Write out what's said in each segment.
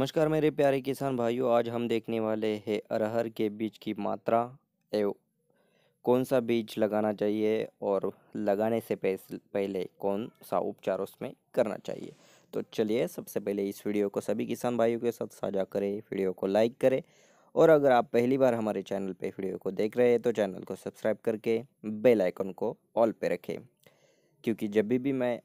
नमस्कार मेरे प्यारे किसान भाइयों आज हम देखने वाले हैं अरहर के बीज की मात्रा एवं कौन सा बीज लगाना चाहिए और लगाने से पहले कौन सा उपचार उसमें करना चाहिए तो चलिए सबसे पहले इस वीडियो को सभी किसान भाइयों के साथ साझा करें वीडियो को लाइक करें और अगर आप पहली बार हमारे चैनल पर वीडियो को देख रहे हैं तो चैनल को सब्सक्राइब करके बेलाइकन को ऑल पर रखें क्योंकि जब भी मैं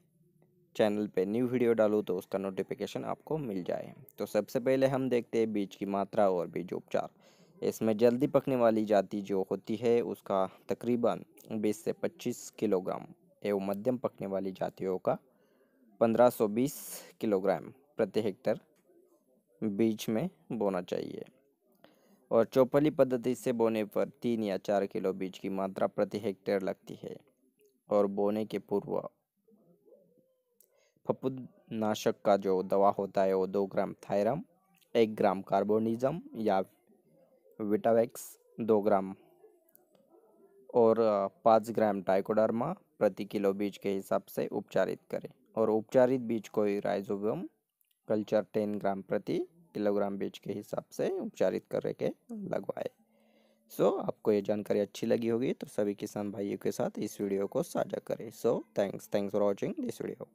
चैनल पे न्यू वीडियो डालूँ तो उसका नोटिफिकेशन आपको मिल जाए तो सबसे पहले हम देखते हैं बीज की मात्रा और बीज उपचार इसमें जल्दी पकने वाली जाति जो होती है उसका तकरीबन बीस से पच्चीस किलोग्राम एवं मध्यम पकने वाली जातियों का बीस किलोग्राम प्रति हेक्टर बीज में बोना चाहिए और चौपली पद्धति से बोने पर तीन या चार किलो बीज की मात्रा प्रति हेक्टेयर लगती है और बोने के पूर्व फपुद नाशक का जो दवा होता है वो दो ग्राम थायरम एक ग्राम कार्बोनिजम या विटावैक्स दो ग्राम और पाँच ग्राम टाइकोडर्मा प्रति किलो बीज के हिसाब से उपचारित करें और उपचारित बीज को राइजोबियम कल्चर टेन ग्राम प्रति किलोग्राम बीज के हिसाब से उपचारित करके लगवाए सो so, आपको ये जानकारी अच्छी लगी होगी तो सभी किसान भाइयों के साथ इस वीडियो को साझा करें so thanks thanks for watching this video